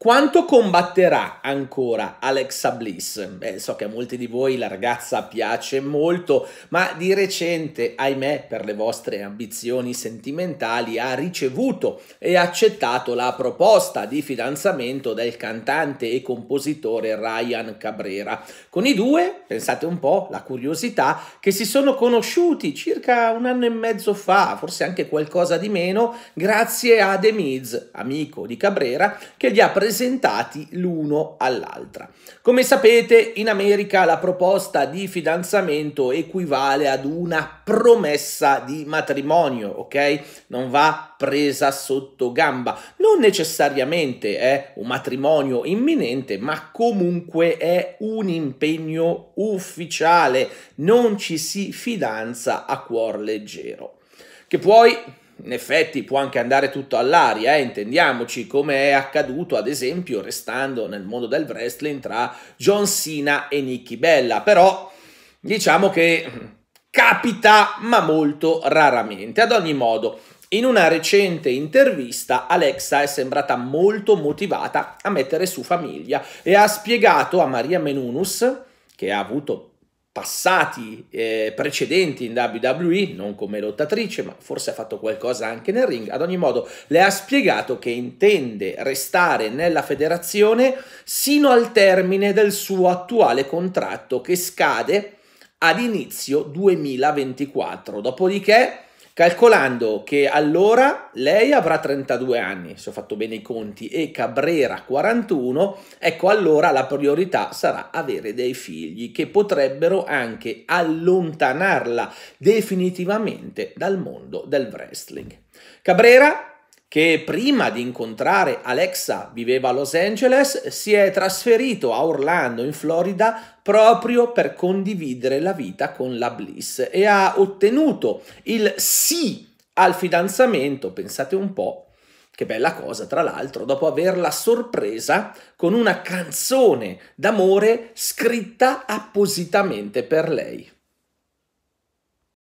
Quanto combatterà ancora Alexa Bliss? Beh, so che a molti di voi la ragazza piace molto, ma di recente, ahimè, per le vostre ambizioni sentimentali, ha ricevuto e accettato la proposta di fidanzamento del cantante e compositore Ryan Cabrera. Con i due, pensate un po', la curiosità, che si sono conosciuti circa un anno e mezzo fa, forse anche qualcosa di meno, grazie a The Miz, amico di Cabrera, che gli ha presentato presentati l'uno all'altra. Come sapete, in America la proposta di fidanzamento equivale ad una promessa di matrimonio, ok? Non va presa sotto gamba. Non necessariamente è un matrimonio imminente, ma comunque è un impegno ufficiale. Non ci si fidanza a cuor leggero. Che poi in effetti può anche andare tutto all'aria, eh, intendiamoci, come è accaduto ad esempio restando nel mondo del wrestling tra John Cena e Nicky Bella, però diciamo che capita ma molto raramente. Ad ogni modo, in una recente intervista Alexa è sembrata molto motivata a mettere su famiglia e ha spiegato a Maria Menunus, che ha avuto passati eh, precedenti in WWE, non come lottatrice, ma forse ha fatto qualcosa anche nel ring. Ad ogni modo, le ha spiegato che intende restare nella federazione sino al termine del suo attuale contratto che scade ad inizio 2024. Dopodiché Calcolando che allora lei avrà 32 anni, se ho fatto bene i conti, e Cabrera 41, ecco allora la priorità sarà avere dei figli che potrebbero anche allontanarla definitivamente dal mondo del wrestling. Cabrera che prima di incontrare Alexa viveva a Los Angeles, si è trasferito a Orlando, in Florida, proprio per condividere la vita con la Bliss e ha ottenuto il sì al fidanzamento, pensate un po', che bella cosa, tra l'altro, dopo averla sorpresa con una canzone d'amore scritta appositamente per lei.